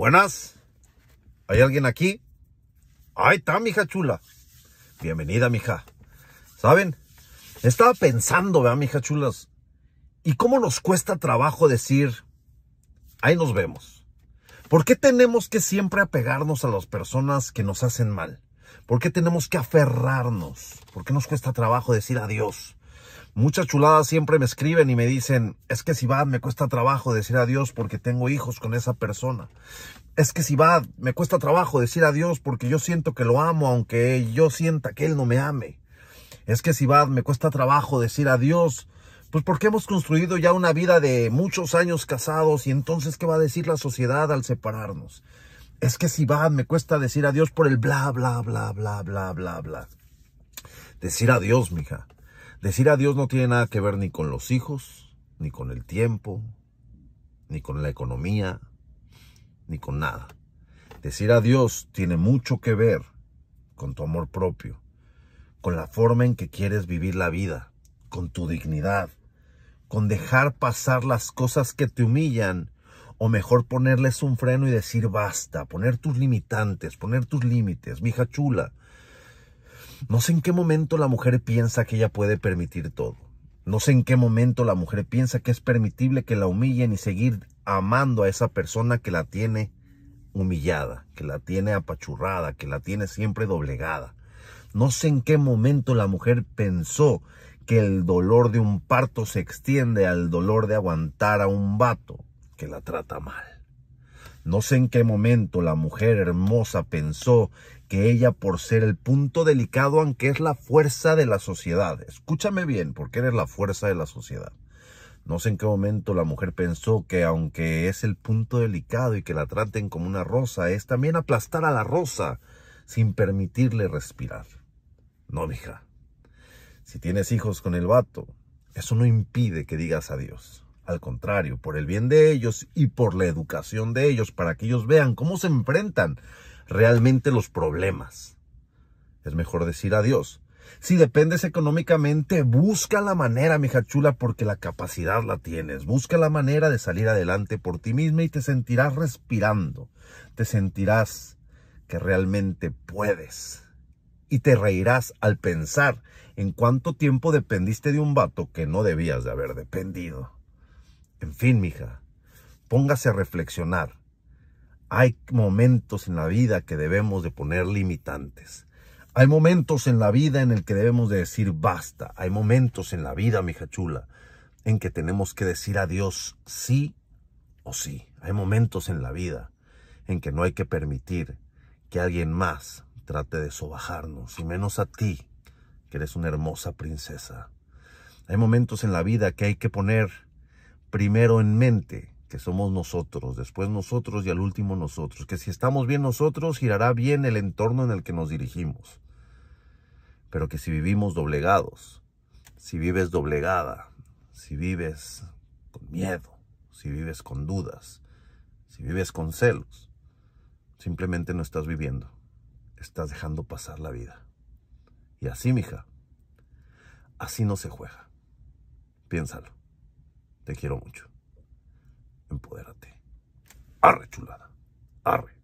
Buenas. ¿Hay alguien aquí? Ahí está, mija chula. Bienvenida, mija. ¿Saben? Estaba pensando, ¿verdad, mija chulas? ¿Y cómo nos cuesta trabajo decir, ahí nos vemos? ¿Por qué tenemos que siempre apegarnos a las personas que nos hacen mal? ¿Por qué tenemos que aferrarnos? ¿Por qué nos cuesta trabajo decir adiós? Muchas chuladas siempre me escriben y me dicen, es que si va, me cuesta trabajo decir adiós porque tengo hijos con esa persona. Es que si va, me cuesta trabajo decir adiós porque yo siento que lo amo aunque yo sienta que él no me ame. Es que si va, me cuesta trabajo decir adiós. Pues porque hemos construido ya una vida de muchos años casados y entonces ¿qué va a decir la sociedad al separarnos? Es que si va, me cuesta decir adiós por el bla, bla, bla, bla, bla, bla, bla. Decir adiós, mija. Decir adiós no tiene nada que ver ni con los hijos, ni con el tiempo, ni con la economía, ni con nada. Decir adiós tiene mucho que ver con tu amor propio, con la forma en que quieres vivir la vida, con tu dignidad, con dejar pasar las cosas que te humillan, o mejor ponerles un freno y decir basta, poner tus limitantes, poner tus límites, mija chula, no sé en qué momento la mujer piensa que ella puede permitir todo. No sé en qué momento la mujer piensa que es permitible que la humillen y seguir amando a esa persona que la tiene humillada, que la tiene apachurrada, que la tiene siempre doblegada. No sé en qué momento la mujer pensó que el dolor de un parto se extiende al dolor de aguantar a un vato que la trata mal. No sé en qué momento la mujer hermosa pensó que ella por ser el punto delicado, aunque es la fuerza de la sociedad, escúchame bien, porque eres la fuerza de la sociedad. No sé en qué momento la mujer pensó que aunque es el punto delicado y que la traten como una rosa, es también aplastar a la rosa sin permitirle respirar. No, mija. Si tienes hijos con el vato, eso no impide que digas adiós. Al contrario, por el bien de ellos y por la educación de ellos, para que ellos vean cómo se enfrentan realmente los problemas. Es mejor decir adiós. Si dependes económicamente, busca la manera, mija chula, porque la capacidad la tienes. Busca la manera de salir adelante por ti misma y te sentirás respirando. Te sentirás que realmente puedes. Y te reirás al pensar en cuánto tiempo dependiste de un vato que no debías de haber dependido. En fin, mija, póngase a reflexionar. Hay momentos en la vida que debemos de poner limitantes. Hay momentos en la vida en el que debemos de decir basta. Hay momentos en la vida, mija chula, en que tenemos que decir adiós sí o sí. Hay momentos en la vida en que no hay que permitir que alguien más trate de sobajarnos, y menos a ti, que eres una hermosa princesa. Hay momentos en la vida que hay que poner primero en mente, que somos nosotros, después nosotros y al último nosotros, que si estamos bien nosotros, girará bien el entorno en el que nos dirigimos, pero que si vivimos doblegados, si vives doblegada, si vives con miedo, si vives con dudas, si vives con celos, simplemente no estás viviendo, estás dejando pasar la vida. Y así, mija, así no se juega. Piénsalo. Te quiero mucho. Empodérate. Arre, chulada. Arre.